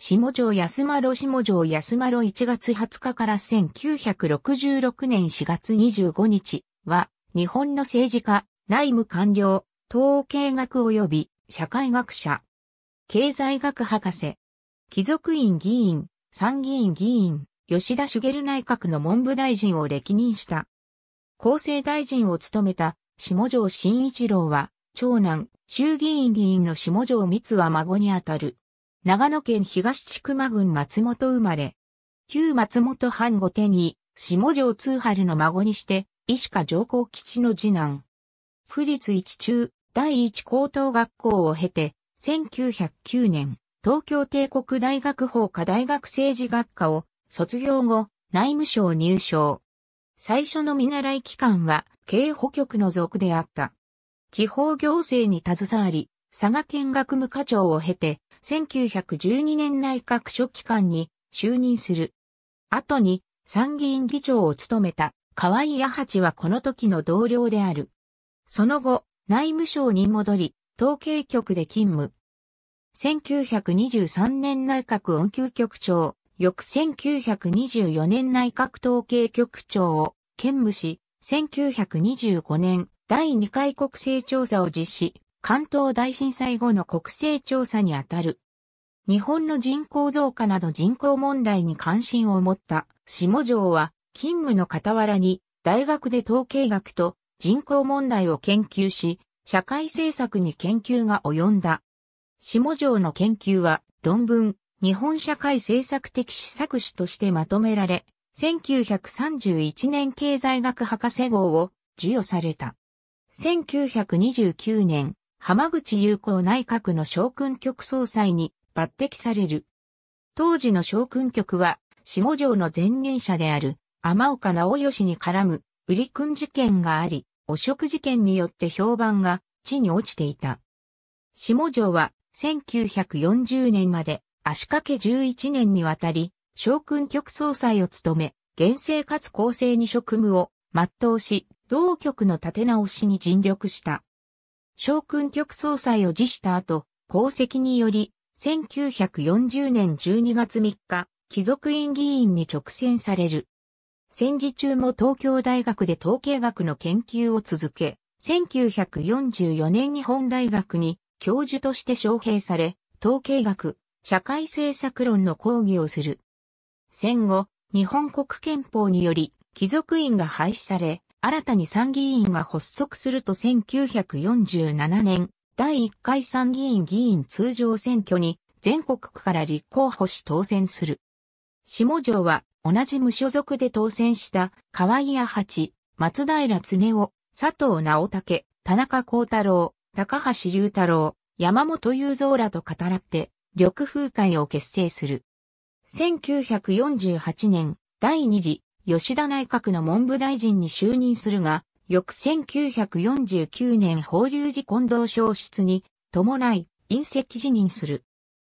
下城安丸下城安丸1月20日から1966年4月25日は、日本の政治家、内務官僚、統計学及び社会学者、経済学博士、貴族院議員、参議院議員、吉田茂内閣の文部大臣を歴任した。厚生大臣を務めた下城慎一郎は、長男、衆議院議員の下城光は孫にあたる。長野県東千曲郡松本生まれ。旧松本藩御手に、下城通春の孫にして、医師家上皇吉の次男。士立一中、第一高等学校を経て、1909年、東京帝国大学法科大学政治学科を卒業後、内務省入省。最初の見習い期間は、警保局の属であった。地方行政に携わり、佐賀県学務課長を経て、1912年内閣書記官に就任する。後に参議院議長を務めた河合八八はこの時の同僚である。その後、内務省に戻り、統計局で勤務。1923年内閣音給局長、翌1924年内閣統計局長を兼務し、1925年第2回国勢調査を実施、関東大震災後の国勢調査にあたる。日本の人口増加など人口問題に関心を持った下条は勤務の傍らに大学で統計学と人口問題を研究し、社会政策に研究が及んだ。下条の研究は論文、日本社会政策的施策史としてまとめられ、1931年経済学博士号を授与された。1929年、浜口友好内閣の将軍局総裁に抜擢される。当時の将軍局は、下城の前任者である、天岡直義に絡む、売り君事件があり、汚職事件によって評判が、地に落ちていた。下城は、1940年まで、足掛け11年にわたり、将軍局総裁を務め、厳正かつ公正に職務を全うし、同局の立て直しに尽力した。将軍局総裁を辞した後、功績により、1940年12月3日、貴族院議員に直選される。戦時中も東京大学で統計学の研究を続け、1944年日本大学に教授として招聘され、統計学、社会政策論の講義をする。戦後、日本国憲法により貴族院が廃止され、新たに参議院が発足すると1947年、第1回参議院議員通常選挙に全国区から立候補し当選する。下条は同じ無所属で当選した河合屋八、松平恒夫、佐藤直武、田中幸太郎、高橋龍太郎、山本雄三らと語らって、緑風会を結成する。1948年、第二次吉田内閣の文部大臣に就任するが、翌1949年法隆寺近藤消失に伴い隕石辞任する。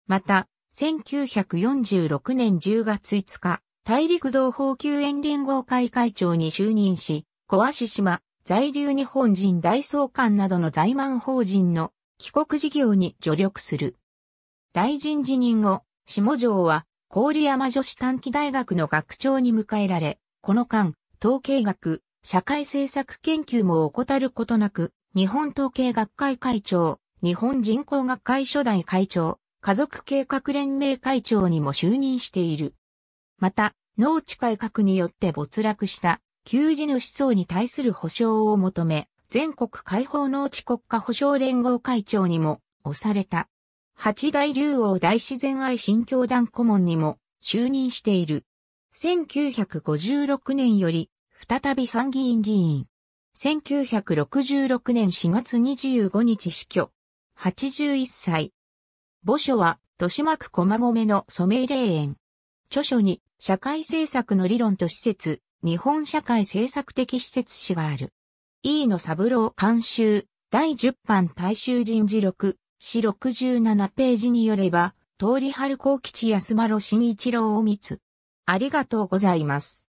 また、1946年10月5日、大陸道法救援連合会会長に就任し、小足島、在留日本人大総監などの在満法人の帰国事業に助力する。大臣辞任後、下条は郡山女子短期大学の学長に迎えられ、この間、統計学、社会政策研究も怠ることなく、日本統計学会会長、日本人口学会初代会長、家族計画連盟会長にも就任している。また、農地改革によって没落した、給事の思想に対する保障を求め、全国解放農地国家保障連合会長にも、押された。八大竜王大自然愛新教団顧問にも就任している。1956年より再び参議院議員。1966年4月25日死去。81歳。墓所は豊島区駒込の染井霊園。著書に社会政策の理論と施設、日本社会政策的施設史がある。E の三郎監修、第10版大衆人事録、史67ページによれば、通り春高吉安丸新一郎を見つ。ありがとうございます。